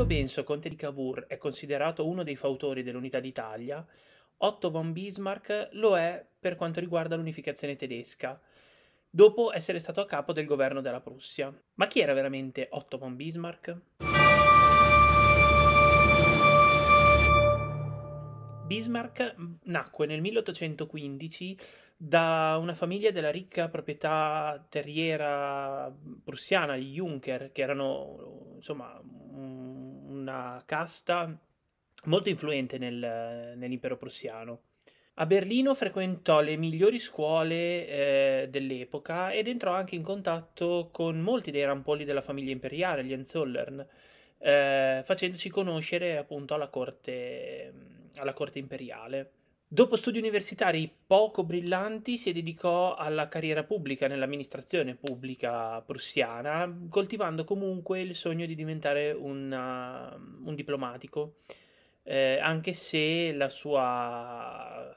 Carlo Benso, conte di Cavour, è considerato uno dei fautori dell'Unità d'Italia, Otto von Bismarck lo è per quanto riguarda l'unificazione tedesca, dopo essere stato a capo del governo della Prussia. Ma chi era veramente Otto von Bismarck? Bismarck mm, nacque nel 1815 da una famiglia della ricca proprietà terriera prussiana, gli Juncker, che erano insomma una casta molto influente nel, nell'impero prussiano. A Berlino frequentò le migliori scuole eh, dell'epoca ed entrò anche in contatto con molti dei rampolli della famiglia imperiale, gli Enzollern, eh, facendosi conoscere appunto alla corte, alla corte imperiale. Dopo studi universitari poco brillanti, si dedicò alla carriera pubblica nell'amministrazione pubblica prussiana, coltivando comunque il sogno di diventare una, un diplomatico, eh, anche se la sua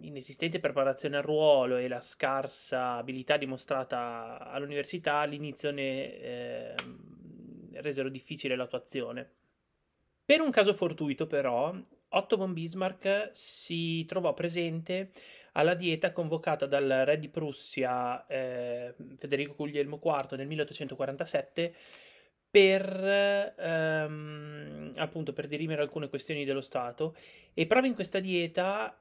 inesistente preparazione al ruolo e la scarsa abilità dimostrata all'università all'inizio ne eh, resero difficile l'attuazione. Per un caso fortuito, però, Otto von Bismarck si trovò presente alla dieta convocata dal re di Prussia eh, Federico Guglielmo IV nel 1847 per, ehm, appunto, per dirimere alcune questioni dello Stato e proprio in questa dieta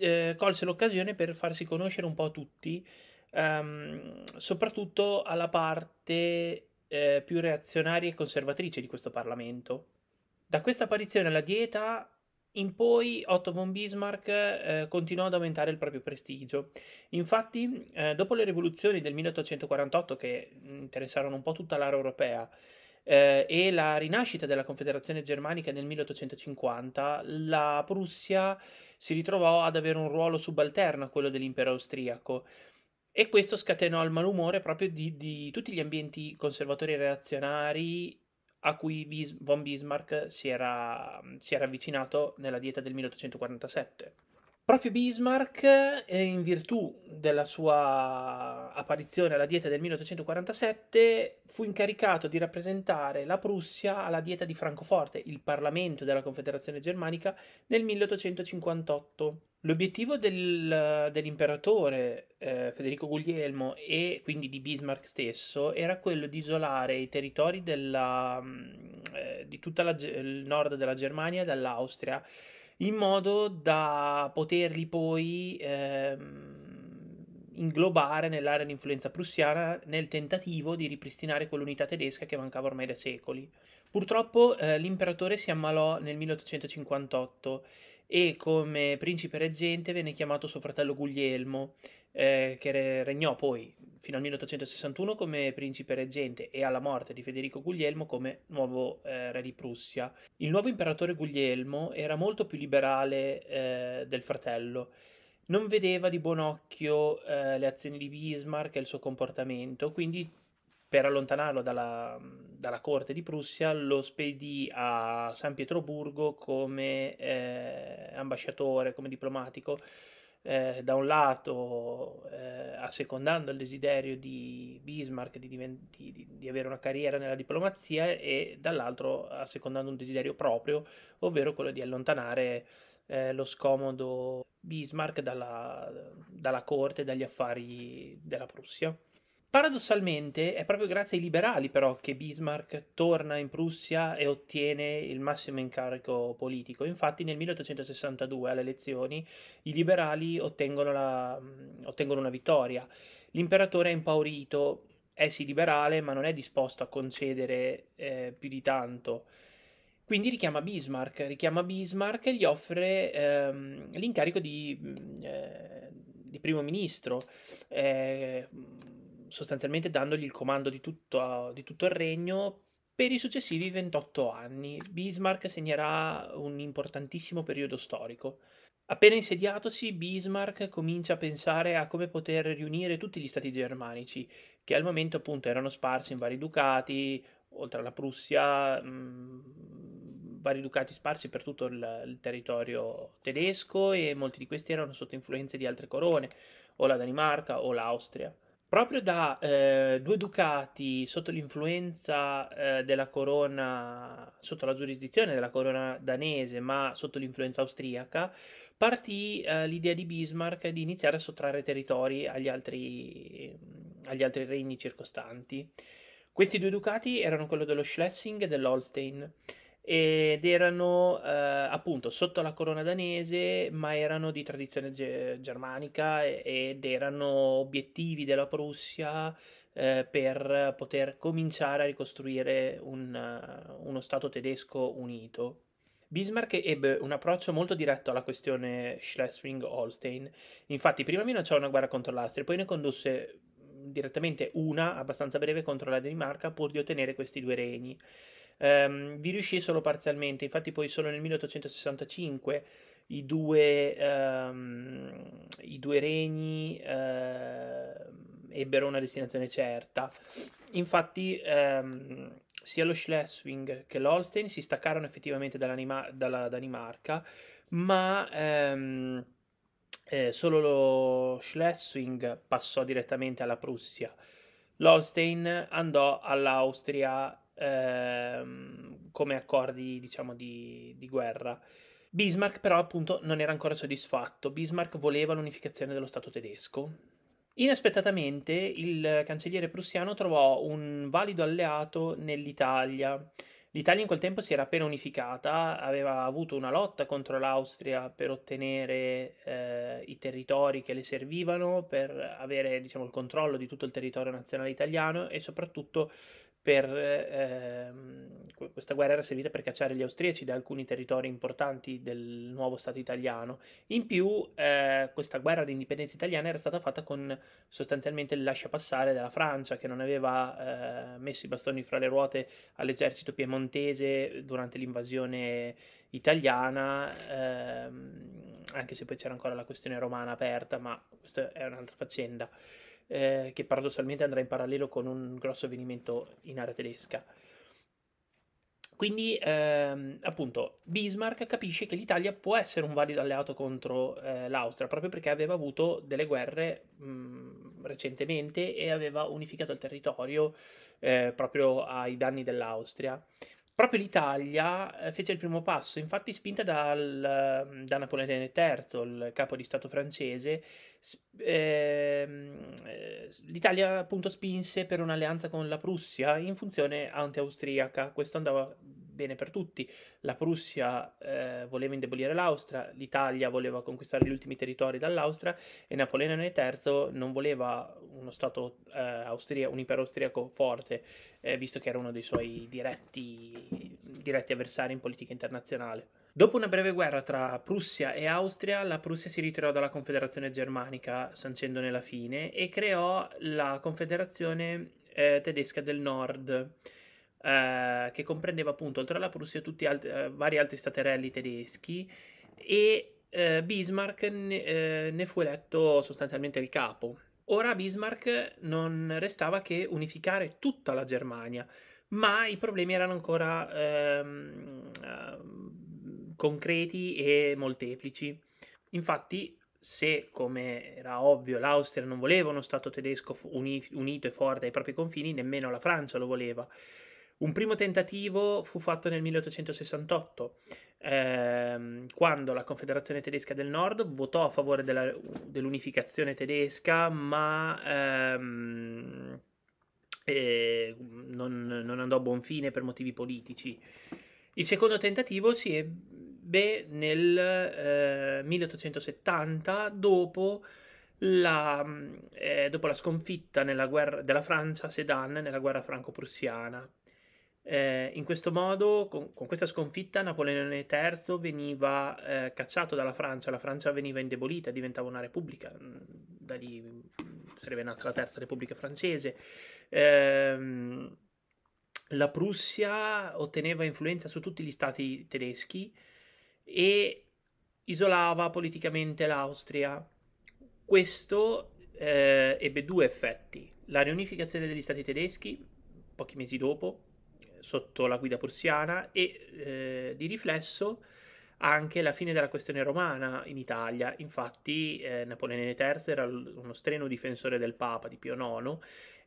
eh, colse l'occasione per farsi conoscere un po' a tutti, ehm, soprattutto alla parte eh, più reazionaria e conservatrice di questo Parlamento. Da questa apparizione alla dieta in poi Otto von Bismarck eh, continuò ad aumentare il proprio prestigio. Infatti, eh, dopo le rivoluzioni del 1848 che interessarono un po' tutta l'area europea eh, e la rinascita della Confederazione Germanica nel 1850, la Prussia si ritrovò ad avere un ruolo subalterno a quello dell'impero austriaco. E questo scatenò il malumore proprio di, di tutti gli ambienti conservatori e reazionari a cui Bis- von Bismarck si era, si era avvicinato nella dieta del 1847. Proprio Bismarck, eh, in virtù della sua apparizione alla dieta del 1847, fu incaricato di rappresentare la Prussia alla dieta di Francoforte, il Parlamento della Confederazione Germanica, nel 1858. L'obiettivo del, dell'imperatore eh, Federico Guglielmo e quindi di Bismarck stesso era quello di isolare i territori della, mm, eh, di tutto il nord della Germania dall'Austria in modo da poterli poi ehm, inglobare nell'area di influenza prussiana nel tentativo di ripristinare quell'unità tedesca che mancava ormai da secoli. Purtroppo eh, l'imperatore si ammalò nel 1858 e come principe reggente venne chiamato suo fratello Guglielmo, eh, che regnò poi fino al 1861 come principe reggente e alla morte di Federico Guglielmo come nuovo eh, re di Prussia. Il nuovo imperatore Guglielmo era molto più liberale eh, del fratello. Non vedeva di buon occhio eh, le azioni di Bismarck e il suo comportamento, quindi per allontanarlo dalla, dalla, corte di Prussia, lo spedì a San Pietroburgo come eh, ambasciatore, come diplomatico eh, da un lato eh, assecondando il desiderio di Bismarck di, divent- di, di, avere una carriera nella diplomazia e dall'altro assecondando un desiderio proprio, ovvero quello di allontanare eh, lo scomodo Bismarck dalla, dalla corte e dagli affari della Prussia. Paradossalmente è proprio grazie ai liberali però che Bismarck torna in Prussia e ottiene il massimo incarico politico. Infatti nel 1862 alle elezioni i liberali ottengono, la, ottengono una vittoria. L'imperatore è impaurito, è sì liberale ma non è disposto a concedere eh, più di tanto. Quindi richiama Bismarck, richiama Bismarck e gli offre ehm, l'incarico di, eh, di, primo ministro. Eh, sostanzialmente dandogli il comando di tutto, di tutto il regno per i successivi 28 anni. Bismarck segnerà un importantissimo periodo storico. Appena insediatosi, Bismarck comincia a pensare a come poter riunire tutti gli stati germanici, che al momento appunto erano sparsi in vari ducati, oltre alla Prussia, mh, mm, vari ducati sparsi per tutto il, il territorio tedesco e molti di questi erano sotto influenze di altre corone, o la Danimarca o l'Austria. Proprio da eh, due ducati sotto l'influenza eh, della corona, sotto la giurisdizione della corona danese, ma sotto l'influenza austriaca, partì eh, l'idea di Bismarck di iniziare a sottrarre territori agli altri, mm, agli altri regni circostanti. Questi due ducati erano quello dello Schleswig e dell'Holstein ed erano eh, appunto sotto la corona danese, ma erano di tradizione ge- germanica ed erano obiettivi della Prussia eh, per poter cominciare a ricostruire un, uh, uno Stato tedesco unito. Bismarck ebbe un approccio molto diretto alla questione Schleswig-Holstein. Infatti, prima minacciò una guerra contro l'Austria, poi ne condusse direttamente una abbastanza breve contro la Danimarca pur di ottenere questi due regni ehm, vi riuscì solo parzialmente, infatti poi solo nel 1865 i due, ehm, i due regni ehm, ebbero una destinazione certa. Infatti ehm, sia lo Schleswig che l'Holstein si staccarono effettivamente dalla Danimarca, ma ehm, eh, solo lo Schleswig passò direttamente alla Prussia. L'Holstein andò all'Austria ehm, come accordi diciamo di, di guerra. Bismarck però appunto non era ancora soddisfatto, Bismarck voleva l'unificazione dello Stato tedesco. Inaspettatamente il cancelliere prussiano trovò un valido alleato nell'Italia. L'Italia in quel tempo si era appena unificata, aveva avuto una lotta contro l'Austria per ottenere eh, i territori che le servivano, per avere diciamo, il controllo di tutto il territorio nazionale italiano e soprattutto per, ehm, questa guerra era servita per cacciare gli austriaci da alcuni territori importanti del nuovo Stato italiano. In più, eh, questa guerra di indipendenza italiana era stata fatta con sostanzialmente il lasciapassare della Francia, che non aveva eh, messo i bastoni fra le ruote all'esercito piemontese durante l'invasione italiana, ehm, anche se poi c'era ancora la questione romana aperta, ma questa è un'altra faccenda eh, che paradossalmente andrà in parallelo con un grosso avvenimento in area tedesca. Quindi, ehm, appunto, Bismarck capisce che l'Italia può essere un valido alleato contro eh, l'Austria, proprio perché aveva avuto delle guerre mh, recentemente e aveva unificato il territorio eh, proprio ai danni dell'Austria proprio l'Italia eh, fece il primo passo, infatti spinta dal, ehm, da Napoleone III, il capo di Stato francese, ehm, eh, l'Italia appunto spinse per un'alleanza con la Prussia in funzione anti-austriaca, questo andava bene per tutti. La Prussia eh, voleva indebolire l'Austria, l'Italia voleva conquistare gli ultimi territori dall'Austria e Napoleone III non voleva uno stato eh, austria- un impero austriaco forte, eh, visto che era uno dei suoi diretti, diretti avversari in politica internazionale. Dopo una breve guerra tra Prussia e Austria, la Prussia si ritirò dalla Confederazione Germanica, sancendone la fine, e creò la Confederazione eh, Tedesca del Nord, eh, che comprendeva appunto, oltre alla Prussia, tutti alt- eh, vari altri staterelli tedeschi e eh, Bismarck ne, eh, ne fu eletto sostanzialmente il capo. Ora Bismarck non restava che unificare tutta la Germania, ma i problemi erano ancora ehm, concreti e molteplici. Infatti, se come era ovvio l'Austria non voleva uno Stato tedesco uni- unito e forte ai propri confini, nemmeno la Francia lo voleva. Un primo tentativo fu fatto nel 1868, ehm, quando la Confederazione tedesca del Nord votò a favore della, dell'unificazione tedesca, ma ehm, eh, non, non andò a buon fine per motivi politici. Il secondo tentativo si ebbe nel eh, 1870 dopo la, eh, dopo la sconfitta guerra, della Francia a Sedan nella guerra franco-prussiana. Eh, in questo modo, con, con, questa sconfitta, Napoleone III veniva eh, cacciato dalla Francia, la Francia veniva indebolita, diventava una repubblica, mm, da lì mm, sarebbe nata la Terza Repubblica Francese. Eh, la Prussia otteneva influenza su tutti gli stati tedeschi e isolava politicamente l'Austria. Questo eh, ebbe due effetti, la riunificazione degli stati tedeschi pochi mesi dopo sotto la guida prussiana e eh, di riflesso anche la fine della questione romana in Italia. Infatti eh, Napoleone III era uno strenuo difensore del Papa, di Pio IX,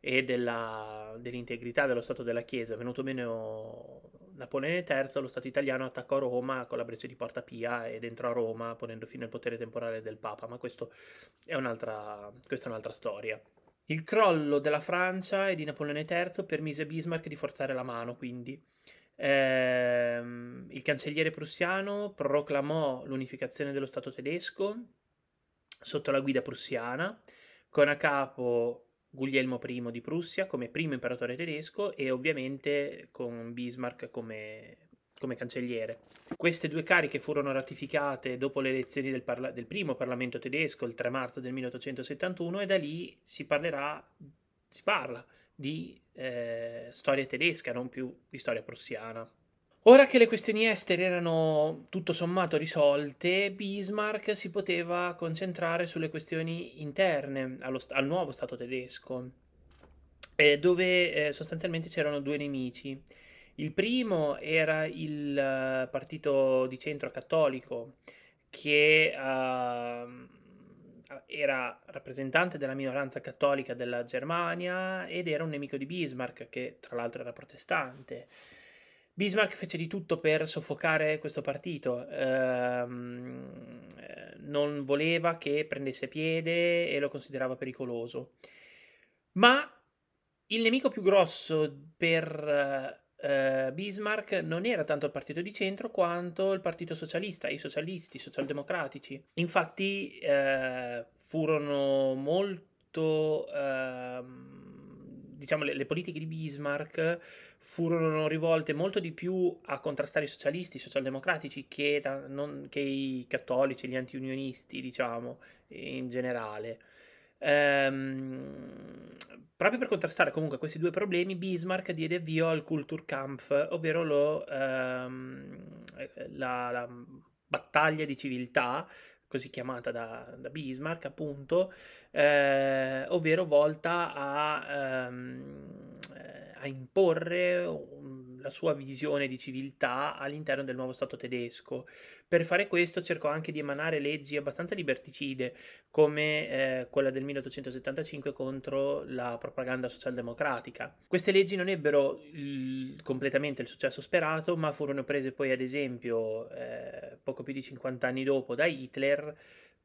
e della, dell'integrità dello Stato della Chiesa. Venuto meno Napoleone III, lo Stato italiano attaccò Roma con la breccia di Porta Pia ed entrò a Roma ponendo fine al potere temporale del Papa, ma è un'altra, questa è un'altra storia. Il crollo della Francia e di Napoleone III permise a Bismarck di forzare la mano, quindi. Ehm, il cancelliere prussiano proclamò l'unificazione dello Stato tedesco sotto la guida prussiana, con a capo Guglielmo I di Prussia come primo imperatore tedesco e ovviamente con Bismarck come come cancelliere. Queste due cariche furono ratificate dopo le elezioni del, parla- del, primo Parlamento tedesco, il 3 marzo del 1871, e da lì si parlerà, si parla di eh, storia tedesca, non più di storia prussiana. Ora che le questioni estere erano tutto sommato risolte, Bismarck si poteva concentrare sulle questioni interne st- al nuovo Stato tedesco, eh, dove eh, sostanzialmente c'erano due nemici. Il primo era il eh, partito di centro cattolico che uh, era rappresentante della minoranza cattolica della Germania ed era un nemico di Bismarck, che tra l'altro era protestante. Bismarck fece di tutto per soffocare questo partito, ehm, eh, non voleva che prendesse piede e lo considerava pericoloso. Ma il nemico più grosso per eh, eh, Bismarck non era tanto il partito di centro quanto il partito socialista, i socialisti, i socialdemocratici. Infatti eh, furono molto... Ehm, diciamo le, le politiche di Bismarck furono rivolte molto di più a contrastare i socialisti, i socialdemocratici che, da, non, che i cattolici, gli antiunionisti, diciamo, in generale. Ehm, proprio per contrastare comunque questi due problemi, Bismarck diede avvio al Kulturkampf, ovvero lo, ehm, la, la, battaglia di civiltà, così chiamata da, da Bismarck appunto, eh, ovvero volta a, ehm, a imporre la sua visione di civiltà all'interno del nuovo Stato tedesco. Per fare questo cercò anche di emanare leggi abbastanza liberticide, come eh, quella del 1875 contro la propaganda socialdemocratica. Queste leggi non ebbero il, completamente il successo sperato, ma furono prese poi ad esempio eh, poco più di 50 anni dopo da Hitler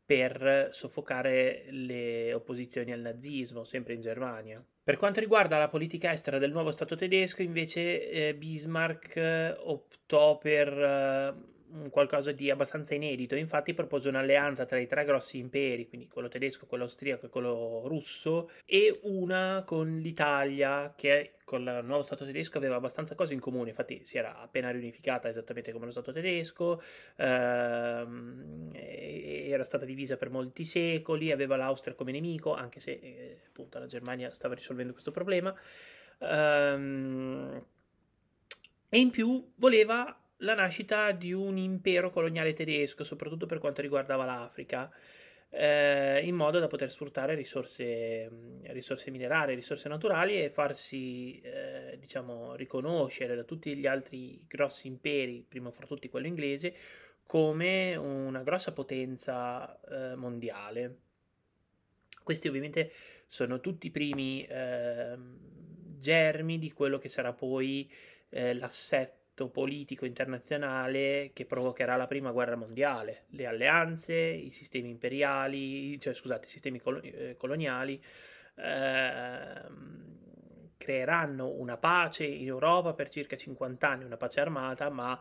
per soffocare le opposizioni al nazismo, sempre in Germania. Per quanto riguarda la politica estera del nuovo Stato tedesco, invece, eh, Bismarck eh, optò per eh, qualcosa di abbastanza inedito, infatti propose un'alleanza tra i tre grossi imperi, quindi quello tedesco, quello austriaco e quello russo, e una con l'Italia che con il nuovo Stato tedesco aveva abbastanza cose in comune, infatti si era appena riunificata esattamente come lo Stato tedesco, ehm, era stata divisa per molti secoli, aveva l'Austria come nemico, anche se eh, appunto la Germania stava risolvendo questo problema. Ehm, e in più voleva la nascita di un impero coloniale tedesco, soprattutto per quanto riguardava l'Africa, eh, in modo da poter sfruttare risorse, risorse minerarie, risorse naturali e farsi, eh, diciamo, riconoscere da tutti gli altri grossi imperi, prima fra tutti quello inglese, come una grossa potenza eh, mondiale. Questi ovviamente sono tutti i primi ehm, germi di quello che sarà poi eh, l'assetto conflitto politico internazionale che provocherà la prima guerra mondiale, le alleanze, i sistemi imperiali, cioè scusate, i sistemi eh, coloniali eh, creeranno una pace in Europa per circa 50 anni, una pace armata, ma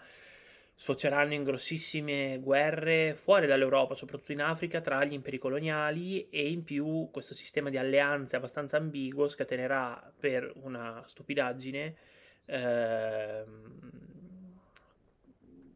sfoceranno in grossissime guerre fuori dall'Europa, soprattutto in Africa, tra gli imperi coloniali e in più questo sistema di alleanze abbastanza ambiguo scatenerà per una stupidaggine Ehm,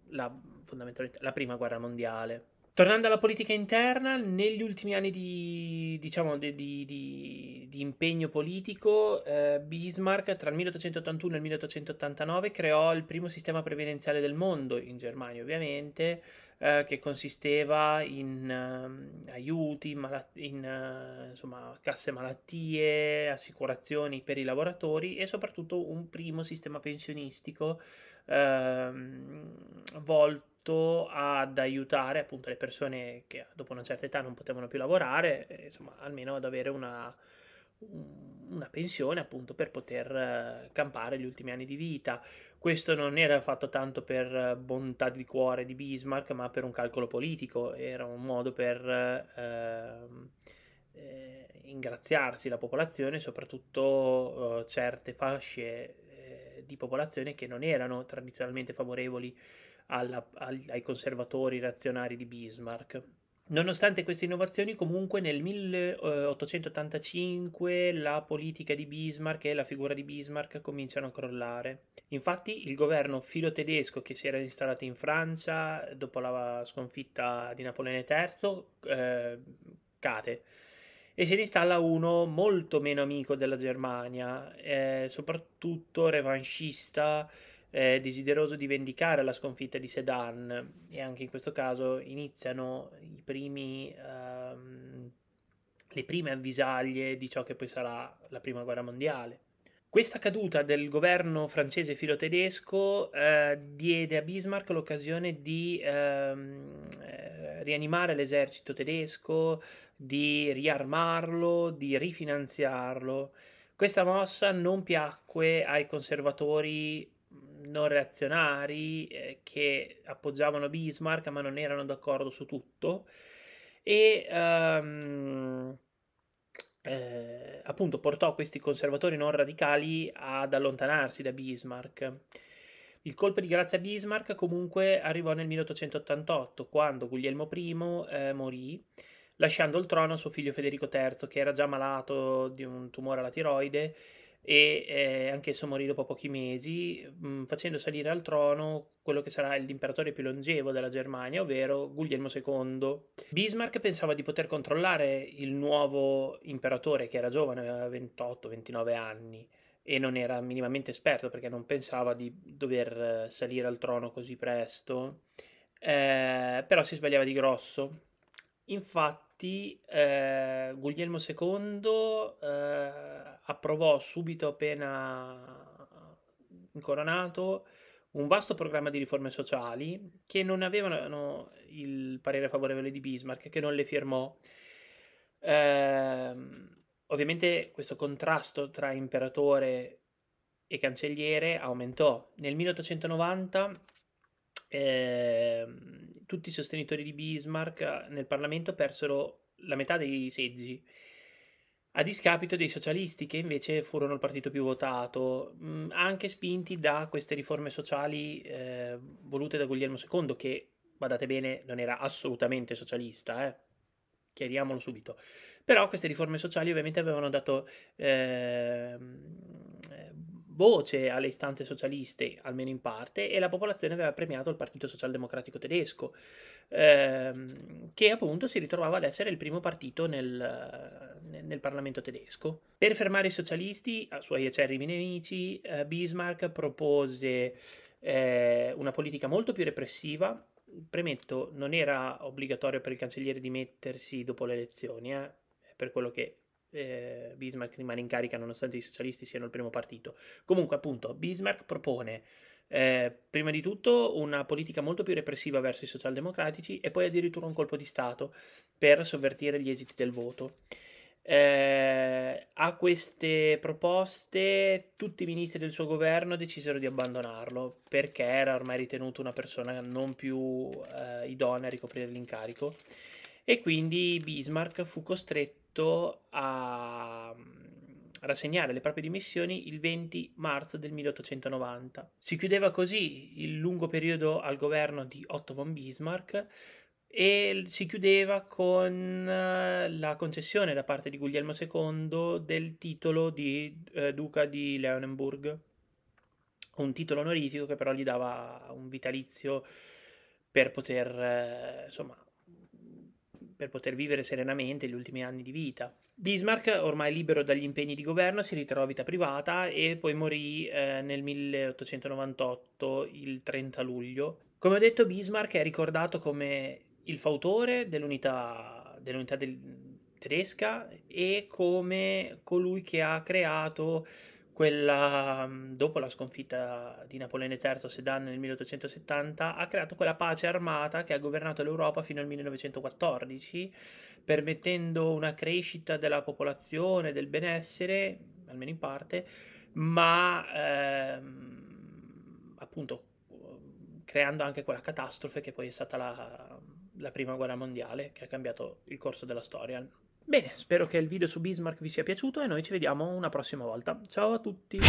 la, fondamentalmente, la prima guerra mondiale. Tornando alla politica interna, negli ultimi anni di, diciamo, di, di, di impegno politico, eh, Bismarck tra il 1881 e il 1889 creò il primo sistema previdenziale del mondo, in Germania ovviamente, eh, che consisteva in eh, aiuti, malat- in eh, insomma, casse malattie, assicurazioni per i lavoratori e soprattutto un primo sistema pensionistico ehm, volto ad aiutare appunto le persone che dopo una certa età non potevano più lavorare, insomma almeno ad avere una, una pensione appunto per poter eh, campare gli ultimi anni di vita. Questo non era fatto tanto per eh, bontà di cuore di Bismarck, ma per un calcolo politico, era un modo per eh, ehm, eh, ingraziarsi la popolazione, soprattutto eh, certe fasce eh, di popolazione che non erano tradizionalmente favorevoli alla, ai conservatori razionari di Bismarck. Nonostante queste innovazioni, comunque nel 1885 la politica di Bismarck e la figura di Bismarck cominciano a crollare. Infatti il governo filo-tedesco che si era installato in Francia dopo la sconfitta di Napoleone III eh, cade e si installa uno molto meno amico della Germania, eh, soprattutto revanchista eh, desideroso di vendicare la sconfitta di Sedan e anche in questo caso iniziano primi, ehm, le prime avvisaglie di ciò che poi sarà la prima guerra mondiale. Questa caduta del governo francese filotedesco eh, diede a Bismarck l'occasione di ehm, eh, rianimare l'esercito tedesco, di riarmarlo, di rifinanziarlo. Questa mossa non piacque ai conservatori non reazionari eh, che appoggiavano Bismarck ma non erano d'accordo su tutto e um, eh, appunto portò questi conservatori non radicali ad allontanarsi da Bismarck. Il colpo di grazia a Bismarck comunque arrivò nel 1888 quando Guglielmo I eh, morì lasciando il trono a suo figlio Federico III che era già malato di un tumore alla tiroide e eh, anch'esso morì dopo pochi mesi, mh, mm, facendo salire al trono quello che sarà l'imperatore più longevo della Germania, ovvero Guglielmo II. Bismarck pensava di poter controllare il nuovo imperatore, che era giovane, aveva 28-29 anni, e non era minimamente esperto perché non pensava di dover eh, salire al trono così presto, eh, però si sbagliava di grosso. Infatti, Infatti, eh, Guglielmo II eh, approvò subito appena incoronato un vasto programma di riforme sociali che non avevano il parere favorevole di Bismarck, che non le firmò. Eh, ovviamente questo contrasto tra imperatore e cancelliere aumentò. Nel 1890 eh, tutti i sostenitori di Bismarck eh, nel Parlamento persero la metà dei seggi, a discapito dei socialisti, che invece furono il partito più votato, mm, anche spinti da queste riforme sociali eh, volute da Guglielmo II, che, badate bene, non era assolutamente socialista, eh? chiariamolo subito. Però queste riforme sociali ovviamente avevano dato eh, voce alle istanze socialiste, almeno in parte, e la popolazione aveva premiato il Partito Socialdemocratico tedesco, ehm, che appunto si ritrovava ad essere il primo partito nel, nel Parlamento tedesco. Per fermare i socialisti, a suoi acerrimi nemici, eh, Bismarck propose eh, una politica molto più repressiva. Premetto, non era obbligatorio per il cancelliere dimettersi dopo le elezioni, eh, per quello che eh, Bismarck rimane in carica nonostante i socialisti siano il primo partito. Comunque, appunto, Bismarck propone eh, prima di tutto una politica molto più repressiva verso i socialdemocratici e poi addirittura un colpo di Stato per sovvertire gli esiti del voto. Eh, a queste proposte tutti i ministri del suo governo decisero di abbandonarlo perché era ormai ritenuto una persona non più eh, idonea a ricoprire l'incarico e quindi Bismarck fu costretto costretto a mm, rassegnare le proprie dimissioni il 20 marzo del 1890. Si chiudeva così il lungo periodo al governo di Otto von Bismarck e si chiudeva con eh, la concessione da parte di Guglielmo II del titolo di eh, duca di Leonenburg, un titolo onorifico che però gli dava un vitalizio per poter eh, insomma per poter vivere serenamente gli ultimi anni di vita. Bismarck, ormai libero dagli impegni di governo, si ritrovò a vita privata e poi morì eh, nel 1898, il 30 luglio. Come ho detto, Bismarck è ricordato come il fautore dell'unità, dell'unità del, tedesca e come colui che ha creato quella, mm, dopo la sconfitta di Napoleone III a Sedan nel 1870, ha creato quella pace armata che ha governato l'Europa fino al 1914, permettendo una crescita della popolazione, del benessere, almeno in parte, ma ehm, appunto creando anche quella catastrofe che poi è stata la, la prima guerra mondiale che ha cambiato il corso della storia. Bene, spero che il video su Bismarck vi sia piaciuto e noi ci vediamo una prossima volta. Ciao a tutti!